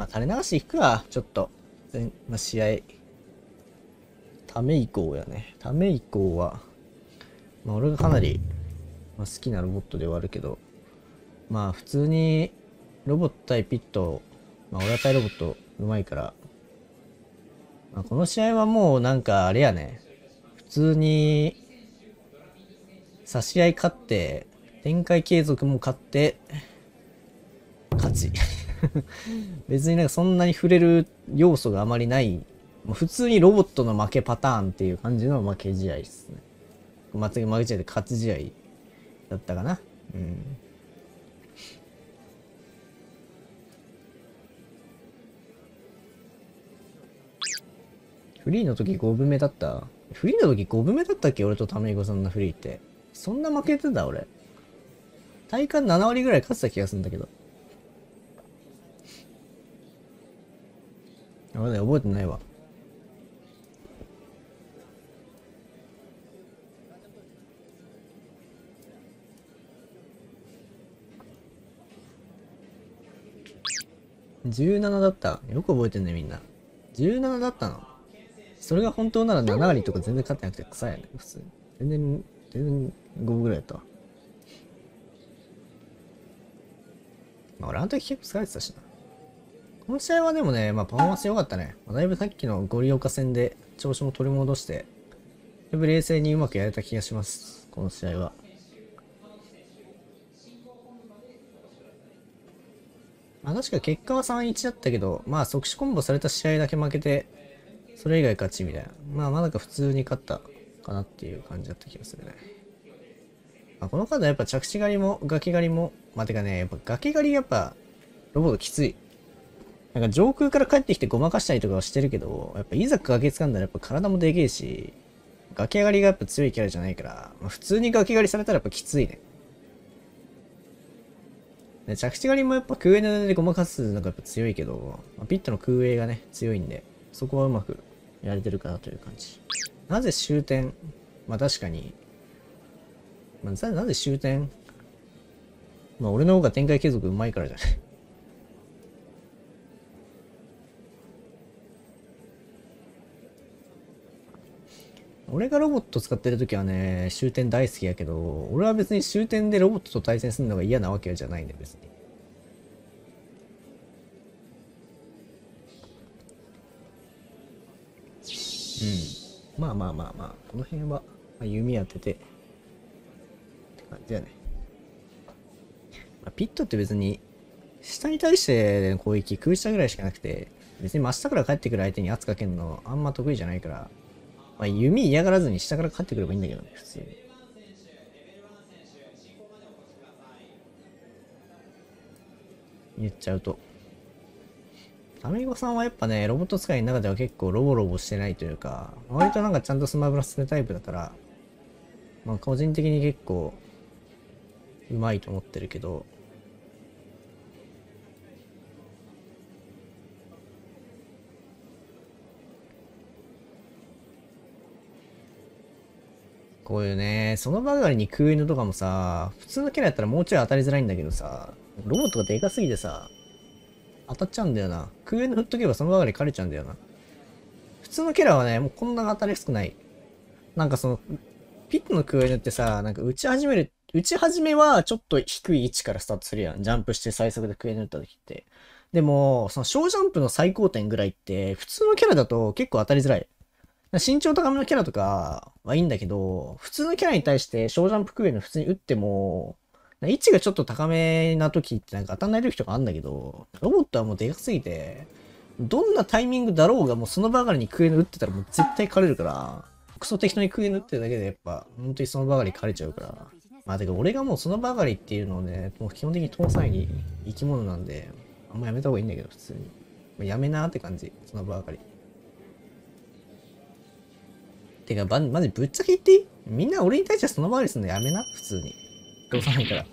まあ、垂れ流し引くわ、ちょっと。まあ、試合。ため以降やね。ため以降は、まあ、俺がかなり、まあ、好きなロボットではあるけど、まあ、普通に、ロボット対ピット、まあ、俺は対ロボット、うまいから、まあ、この試合はもうなんかあれやね。普通に、差し合い勝って、展開継続も勝って、勝ち。別になんかそんなに触れる要素があまりない、普通にロボットの負けパターンっていう感じの負け試合ですね。負け試合で勝つ試合だったかな。うん。フリーの時5分目だったフリーの時5分目だったっけ俺とタメイコさんのフリーって。そんな負けてた俺。体感7割ぐらい勝ってた気がするんだけど。まだ覚えてないわ17だったよく覚えてんねみんな17だったのそれが本当なら7割とか全然勝ってなくて臭いよね普通全然全然5分ぐらいやったわまあ俺あの時結構疲れてたしなこの試合はでもね、まあ、パフォーマンス良かったね。まあ、だいぶさっきのゴリオカ戦で調子も取り戻して、だいぶ冷静にうまくやれた気がします。この試合は。まあ、確か結果は3-1だったけど、まあ即死コンボされた試合だけ負けて、それ以外勝ちみたいな。まあまだか普通に勝ったかなっていう感じだった気がするね。まあ、このカードはやっぱ着地狩りも、崖狩りも、まあてかね、やっぱ崖狩りやっぱロボットきつい。なんか上空から帰ってきてごまかしたりとかはしてるけど、やっぱいざ崖掴んだらやっぱ体もでけえし、崖上がりがやっぱ強いキャラじゃないから、まあ、普通に崖狩りされたらやっぱきついね。で着地狩りもやっぱ空泳でごまかすのがやっぱ強いけど、まあ、ピットの空泳がね、強いんで、そこはうまくやれてるかなという感じ。なぜ終点まあ確かに、まあ、なぜ終点まあ俺の方が展開継続うまいからじゃない俺がロボット使ってる時はね、終点大好きやけど、俺は別に終点でロボットと対戦するのが嫌なわけじゃないんで別に。うん。まあまあまあまあ、この辺は弓当てて、って感じやね。まあ、ピットって別に、下に対しての攻撃、空下ぐらいしかなくて、別に真下から帰ってくる相手に圧かけるのあんま得意じゃないから、まあ、弓嫌がらずに下から勝ってくればいいんだけどね、普通に。言っちゃうと。タメゴさんはやっぱね、ロボット使いの中では結構ロボロボしてないというか、割となんかちゃんとスマブラするタイプだから、まあ個人的に結構、うまいと思ってるけど、こういうね、そのばかりに空のとかもさ、普通のキャラやったらもうちょい当たりづらいんだけどさ、ロボットがでかすぎてさ、当たっちゃうんだよな。空の振っとけばそのばかり枯れちゃうんだよな。普通のキャラはね、もうこんな当たりやすくない。なんかその、ピットの空のってさ、なんか打ち始める、打ち始めはちょっと低い位置からスタートするやん。ジャンプして最速で空の打った時って。でも、その小ジャンプの最高点ぐらいって、普通のキャラだと結構当たりづらい。身長高めのキャラとかはいいんだけど、普通のキャラに対して小ジャンプクエの普通に打っても、位置がちょっと高めな時ってなんか当たんない時とかあるんだけど、ロボットはもうでかすぎて、どんなタイミングだろうがもうそのばかりにクエの打ってたらもう絶対枯れるから、クソ適当にクエの打ってるだけでやっぱ、本当にそのばかり枯れちゃうから。まあてか俺がもうそのばかりっていうのをね、もう基本的に搭載に生き物なんで、あんまやめた方がいいんだけど普通に。やめなーって感じ、そのばかり。てか、ば、まジぶっちゃけ言っていいみんな俺に対してはその回りするのやめな、普通に。どうさないから。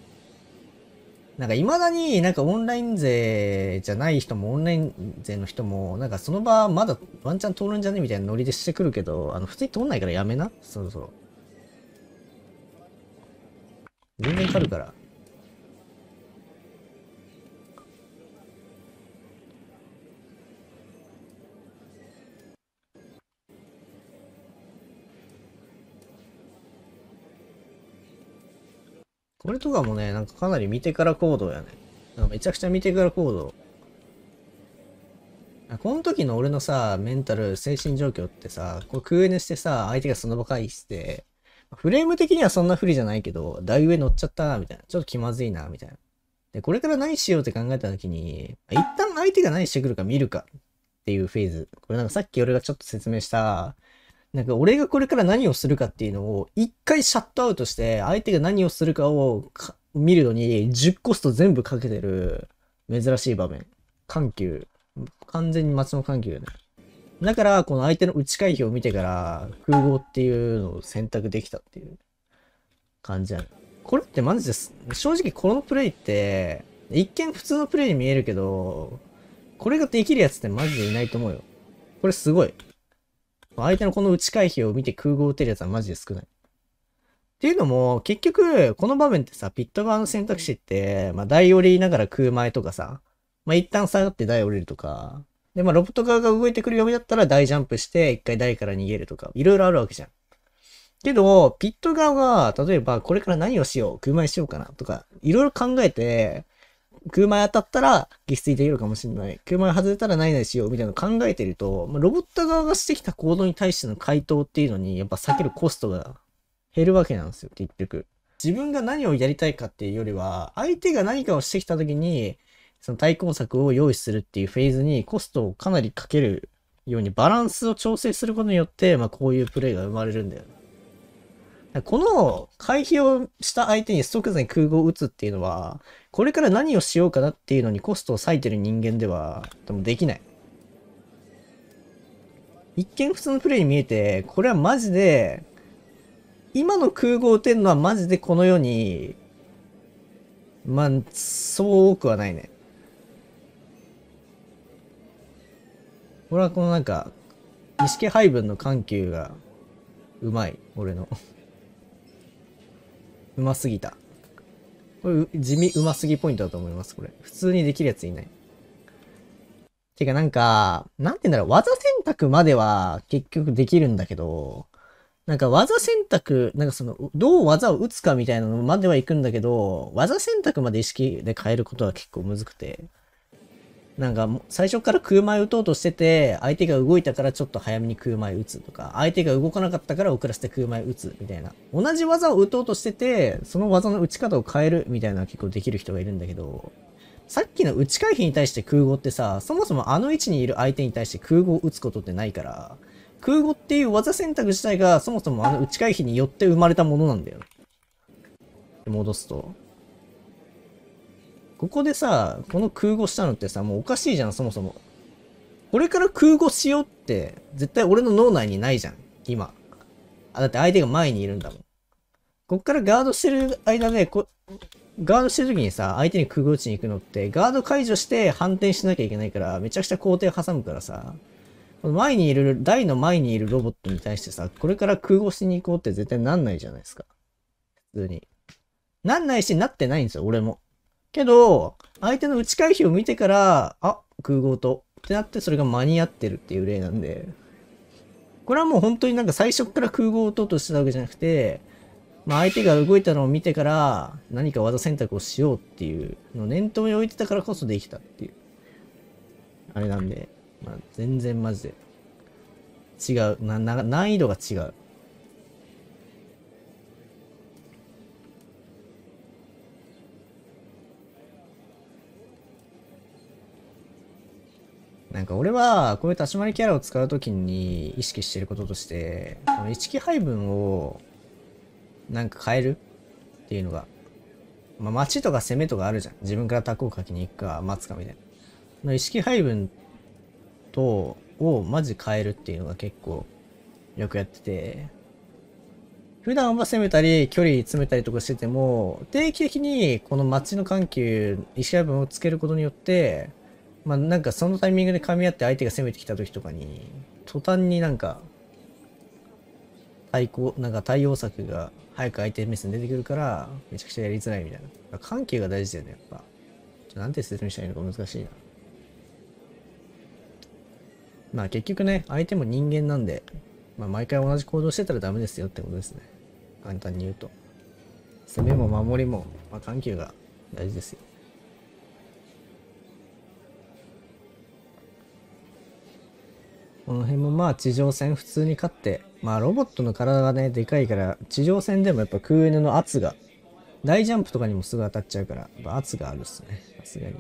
なんか未だになんかオンライン勢じゃない人もオンライン勢の人もなんかその場まだワンチャン通るんじゃねみたいなノリでしてくるけど、あの普通に通んないからやめな、そろそろ。全然狩るから。これとかもね、なんかかなり見てから行動やね。なんかめちゃくちゃ見てから行動。この時の俺のさ、メンタル、精神状況ってさ、こう空エネしてさ、相手がその場回避して、フレーム的にはそんな不利じゃないけど、台上乗っちゃったみたいな。ちょっと気まずいな、みたいな。で、これから何しようって考えた時に、一旦相手が何してくるか見るかっていうフェーズ。これなんかさっき俺がちょっと説明した、なんか俺がこれから何をするかっていうのを、一回シャットアウトして、相手が何をするかを見るのに、10コスト全部かけてる、珍しい場面。緩急。完全に街の緩急だね。だから、この相手の打ち回避を見てから、空合っていうのを選択できたっていう感じだね。これってマジです。正直このプレイって、一見普通のプレイに見えるけど、これができるやつってマジでいないと思うよ。これすごい。相手のこの打ち回避を見て空砲打てるやつはマジで少ない。っていうのも、結局、この場面ってさ、ピット側の選択肢って、まあ、台降りながら空前とかさ、まあ、一旦下がって台降りるとか、で、まあ、ロボット側が動いてくる読みだったら台ジャンプして、一回台から逃げるとか、いろいろあるわけじゃん。けど、ピット側は、例えば、これから何をしよう、空前しようかなとか、いろいろ考えて、車当たったら撃墜できるかもしれない。車外れたらないないしようみたいなの考えてると、まあ、ロボット側がしてきた行動に対しての回答っていうのに、やっぱ避けるコストが減るわけなんですよ、結局。自分が何をやりたいかっていうよりは、相手が何かをしてきた時に、その対抗策を用意するっていうフェーズにコストをかなりかけるようにバランスを調整することによって、まあこういうプレイが生まれるんだよね。この回避をした相手に即座に空母を打つっていうのは、これから何をしようかなっていうのにコストを割いてる人間では、でもできない。一見普通のプレイに見えて、これはマジで、今の空母を打てるのはマジでこの世に、まあ、そう多くはないね。俺はこのなんか、意識配分の緩急が、うまい、俺の。うますぎた。これ、地味うますぎポイントだと思います、これ。普通にできるやついない。てかなんか、なんて言うんだろう、技選択までは結局できるんだけど、なんか技選択、なんかその、どう技を打つかみたいなのまではいくんだけど、技選択まで意識で変えることは結構むずくて。なんか、最初から空前打とうとしてて、相手が動いたからちょっと早めに空前打つとか、相手が動かなかったから遅らせて空前打つみたいな。同じ技を打とうとしてて、その技の打ち方を変えるみたいなのは結構できる人がいるんだけど、さっきの打ち回避に対して空語ってさ、そもそもあの位置にいる相手に対して空語を打つことってないから、空語っていう技選択自体がそもそもあの打ち回避によって生まれたものなんだよ。戻すと。ここでさ、この空母したのってさ、もうおかしいじゃん、そもそも。これから空語しようって、絶対俺の脳内にないじゃん、今。あ、だって相手が前にいるんだもん。こっからガードしてる間で、こガードしてる時にさ、相手に空語打ちに行くのって、ガード解除して反転しなきゃいけないから、めちゃくちゃ工程挟むからさ、この前にいる、台の前にいるロボットに対してさ、これから空語しに行こうって絶対なんないじゃないですか。普通に。なんないし、なってないんですよ、俺も。けど、相手の打ち回避を見てから、あ、空合と。ってなって、それが間に合ってるっていう例なんで。これはもう本当になんか最初から空合をととしてたわけじゃなくて、まあ相手が動いたのを見てから何か技選択をしようっていうの念頭に置いてたからこそできたっていう。あれなんで、まあ全然マジで違う。な、な難易度が違う。なんか俺はこういう立ち回りキャラを使う時に意識してることとして、この1機配分をなんか変えるっていうのが、まあ待とか攻めとかあるじゃん。自分からタコをかきに行くか待つかみたいな。の意識配分と、をマジ変えるっていうのが結構よくやってて、普段は攻めたり、距離詰めたりとかしてても、定期的にこの街の緩急、石破分をつけることによって、まあなんかそのタイミングで噛み合って相手が攻めてきた時とかに、途端になんか、対抗、なんか対応策が早く相手目線出てくるから、めちゃくちゃやりづらいみたいな。緩急が大事だよね、やっぱ。ちょなんて説明したらいいのか難しいな。まあ結局ね、相手も人間なんで、まあ毎回同じ行動してたらダメですよってことですね。簡単に言うと。攻めも守りも、まあ緩急が大事ですよ。この辺もまあ地上戦普通に勝って、まあロボットの体がね、でかいから、地上戦でもやっぱ空エネの圧が、大ジャンプとかにもすぐ当たっちゃうから、やっぱ圧があるっすね。さすがに。